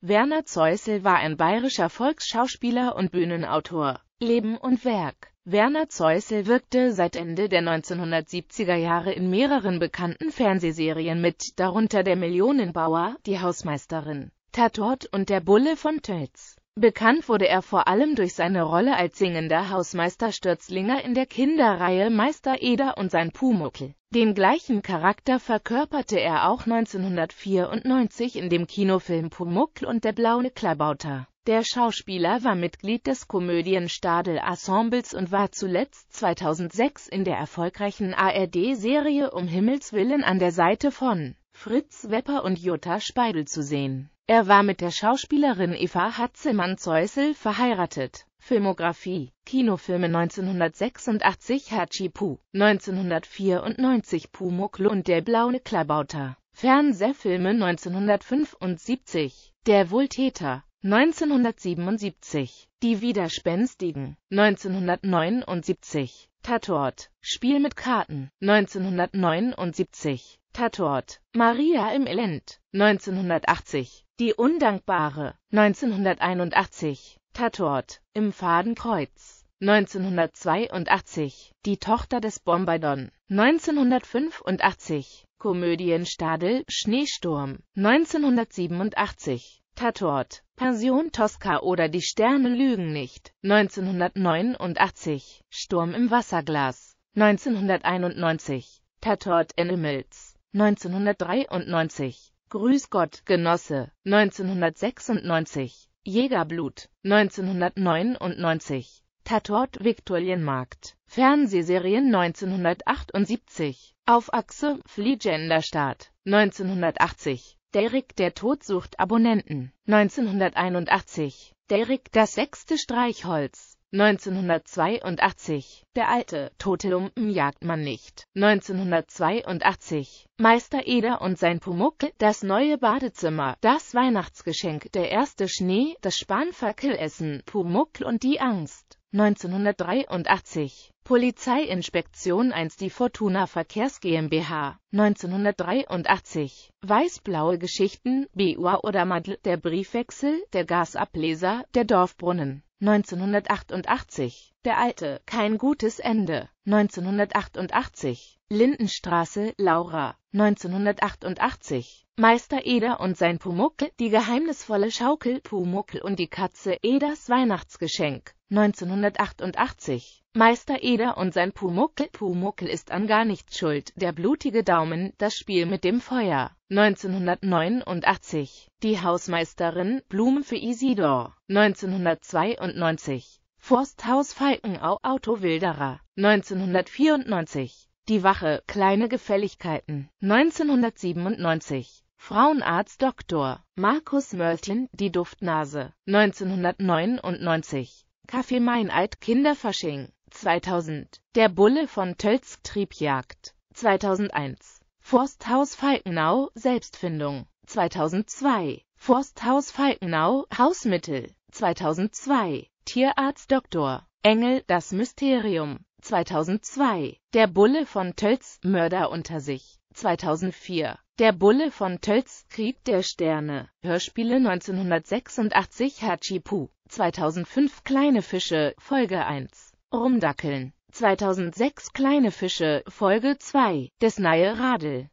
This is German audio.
Werner Zeusel war ein bayerischer Volksschauspieler und Bühnenautor. Leben und Werk Werner Zeusel wirkte seit Ende der 1970er Jahre in mehreren bekannten Fernsehserien mit, darunter Der Millionenbauer, Die Hausmeisterin, Tatort und Der Bulle von Tölz. Bekannt wurde er vor allem durch seine Rolle als singender Hausmeister Stürzlinger in der Kinderreihe Meister Eder und sein Pumuckl. Den gleichen Charakter verkörperte er auch 1994 in dem Kinofilm Pumuckl und der blaue Klabauter. Der Schauspieler war Mitglied des Komödienstadel-Ensembles und war zuletzt 2006 in der erfolgreichen ARD-Serie Um Himmels Willen an der Seite von Fritz Wepper und Jutta Speidel zu sehen er war mit der Schauspielerin Eva hatzemann zeusel verheiratet. Filmografie Kinofilme 1986 Hachi Pu, 1994 Pumuckl und der blaue Klabauter. Fernsehfilme 1975 Der Wohltäter 1977 Die Widerspenstigen 1979 Tatort Spiel mit Karten 1979 Tatort Maria im Elend 1980 Die Undankbare 1981 Tatort Im Fadenkreuz 1982 Die Tochter des Bombardon 1985 Komödienstadel Schneesturm 1987 Tatort, Pension Tosca oder Die Sterne lügen nicht. 1989, Sturm im Wasserglas. 1991, Tatort Animals. 1993, Grüß Gott, Genosse. 1996, Jägerblut. 1999, Tatort Viktorienmarkt, Fernsehserien 1978, Auf Achse, Fliegenderstaat. 1980, Derrick der Tod sucht Abonnenten. 1981. Derrick das sechste Streichholz. 1982. Der alte, tote Lumpen jagt man nicht. 1982. Meister Eder und sein Pumuckel, das neue Badezimmer, das Weihnachtsgeschenk, der erste Schnee, das Spanferkelessen, Pumuckel und die Angst. 1983 Polizeiinspektion 1 Die Fortuna Verkehrs GmbH 1983 Weiß-blaue Geschichten BUA oder Madl Der Briefwechsel Der Gasableser Der Dorfbrunnen 1988 Der Alte Kein gutes Ende 1988 Lindenstraße Laura 1988 Meister Eder und sein Pumuckl Die geheimnisvolle Schaukel Pumuckl und die Katze Eders Weihnachtsgeschenk 1988. Meister Eder und sein Pumuckel. Pumuckel ist an gar nichts schuld. Der blutige Daumen, das Spiel mit dem Feuer. 1989. Die Hausmeisterin, Blumen für Isidor. 1992. Forsthaus Falkenau, Auto Wilderer. 1994. Die Wache, kleine Gefälligkeiten. 1997. Frauenarzt Dr. Markus Mörslin, die Duftnase. 1999. Café Meinalt Kinderfasching 2000. Der Bulle von Tölz Triebjagd 2001. Forsthaus Falkenau Selbstfindung 2002. Forsthaus Falkenau Hausmittel 2002. Tierarzt Doktor, Engel Das Mysterium 2002. Der Bulle von Tölz Mörder unter sich 2004. Der Bulle von Tölz Krieg der Sterne Hörspiele 1986 Hachipu 2005 Kleine Fische, Folge 1. Rumdackeln. 2006 Kleine Fische, Folge 2. Des Radl.